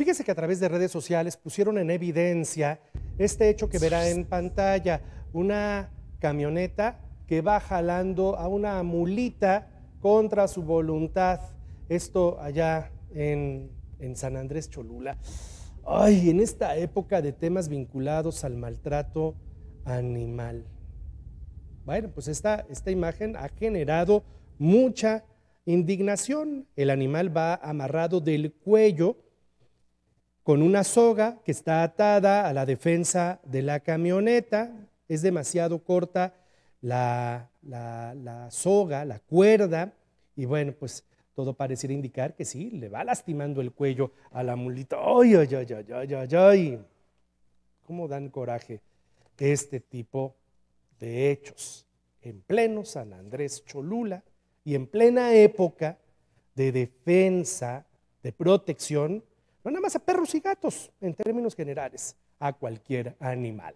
Fíjese que a través de redes sociales pusieron en evidencia este hecho que verá en pantalla, una camioneta que va jalando a una mulita contra su voluntad. Esto allá en, San Andrés Cholula. Ay, en esta época de temas vinculados al maltrato animal. Bueno, pues esta, esta imagen ha generado mucha indignación. El animal va amarrado del cuello con una soga que está atada a la defensa de la camioneta. Es demasiado corta la, soga, la cuerda, y bueno, pues todo pareciera indicar que sí, le va lastimando el cuello a la mulita. ¡Ay, ay, ay, ay, ay! ay! ¿Cómo dan coraje este tipo de hechos? En pleno San Andrés Cholula y en plena época de defensa, de protección no nada más a perros y gatos en términos generales, a cualquier animal.